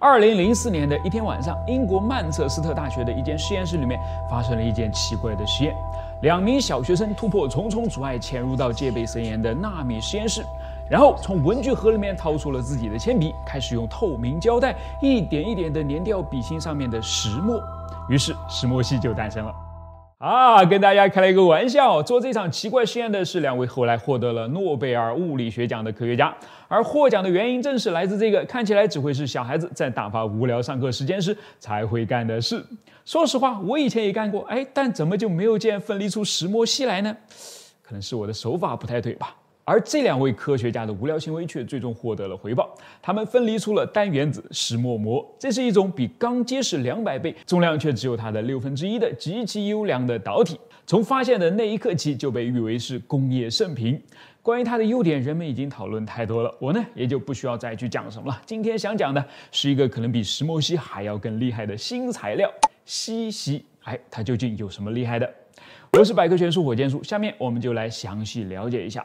二零零四年的一天晚上，英国曼彻斯特大学的一间实验室里面发生了一件奇怪的实验。两名小学生突破重重阻碍，潜入到戒备森严的纳米实验室，然后从文具盒里面掏出了自己的铅笔，开始用透明胶带一点一点地粘掉笔芯上面的石墨，于是石墨烯就诞生了。啊，跟大家开了一个玩笑。做这场奇怪实验的是两位后来获得了诺贝尔物理学奖的科学家，而获奖的原因正是来自这个看起来只会是小孩子在打发无聊上课时间时才会干的事。说实话，我以前也干过，哎，但怎么就没有见分离出石墨烯来呢？可能是我的手法不太对吧？而这两位科学家的无聊行为却最终获得了回报，他们分离出了单原子石墨膜，这是一种比钢结实两百倍、重量却只有它的六分之一的极其优良的导体。从发现的那一刻起，就被誉为是工业圣品。关于它的优点，人们已经讨论太多了，我呢也就不需要再去讲什么了。今天想讲的是一个可能比石墨烯还要更厉害的新材料——锡烯。哎，它究竟有什么厉害的？我是百科全书火箭叔，下面我们就来详细了解一下。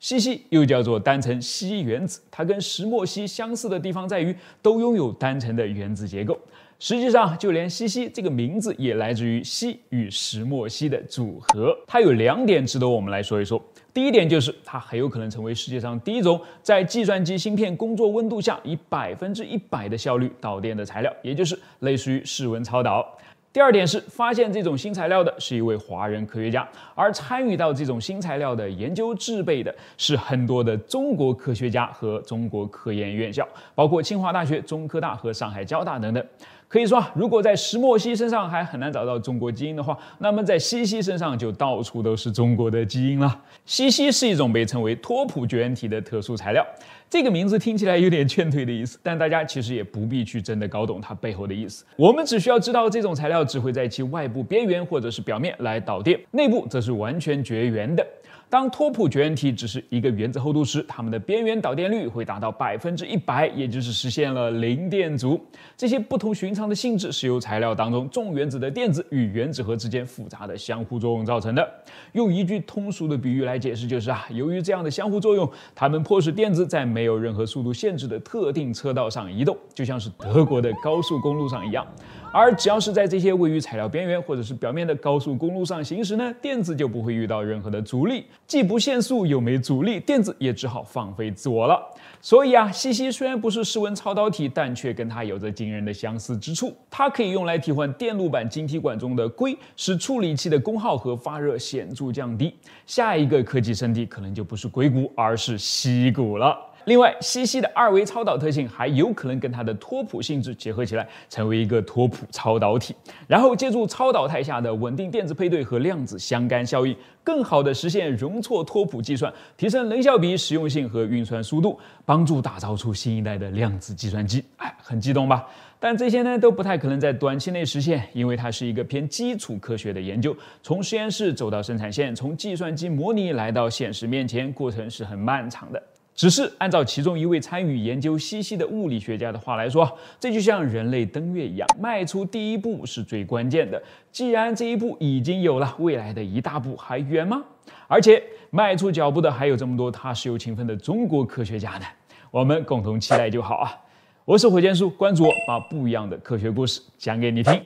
硒西又叫做单层硒原子，它跟石墨烯相似的地方在于都拥有单层的原子结构。实际上，就连硒硒这个名字也来自于硒与石墨烯的组合。它有两点值得我们来说一说。第一点就是它很有可能成为世界上第一种在计算机芯片工作温度下以百分之一百的效率导电的材料，也就是类似于室温超导。第二点是，发现这种新材料的是一位华人科学家，而参与到这种新材料的研究制备的是很多的中国科学家和中国科研院校，包括清华大学、中科大和上海交大等等。可以说，如果在石墨烯身上还很难找到中国基因的话，那么在西西身上就到处都是中国的基因了。西西是一种被称为托普绝缘体的特殊材料，这个名字听起来有点劝退的意思，但大家其实也不必去真的搞懂它背后的意思。我们只需要知道，这种材料只会在其外部边缘或者是表面来导电，内部则是完全绝缘的。当托普绝缘体只是一个原子厚度时，它们的边缘导电率会达到百分之一百，也就是实现了零电阻。这些不同寻常的性质是由材料当中重原子的电子与原子核之间复杂的相互作用造成的。用一句通俗的比喻来解释，就是啊，由于这样的相互作用，它们迫使电子在没有任何速度限制的特定车道上移动，就像是德国的高速公路上一样。而只要是在这些位于材料边缘或者是表面的高速公路上行驶呢，电子就不会遇到任何的阻力。既不限速又没阻力，电子也只好放飞自我了。所以啊，西西虽然不是室温超导体，但却跟它有着惊人的相似之处。它可以用来替换电路板晶体管中的硅，使处理器的功耗和发热显著降低。下一个科技圣地可能就不是硅谷，而是硒谷了。另外，西西的二维超导特性还有可能跟它的拓扑性质结合起来，成为一个拓扑超导体，然后借助超导态下的稳定电子配对和量子相干效应，更好的实现容错拓扑计算，提升能效比、实用性和运算速度，帮助打造出新一代的量子计算机。哎，很激动吧？但这些呢都不太可能在短期内实现，因为它是一个偏基础科学的研究，从实验室走到生产线，从计算机模拟来到现实面前，过程是很漫长的。只是按照其中一位参与研究西西的物理学家的话来说，这就像人类登月一样，迈出第一步是最关键的。既然这一步已经有了，未来的一大步还远吗？而且迈出脚步的还有这么多踏实又勤奋的中国科学家呢，我们共同期待就好啊！我是火箭叔，关注我，把不一样的科学故事讲给你听。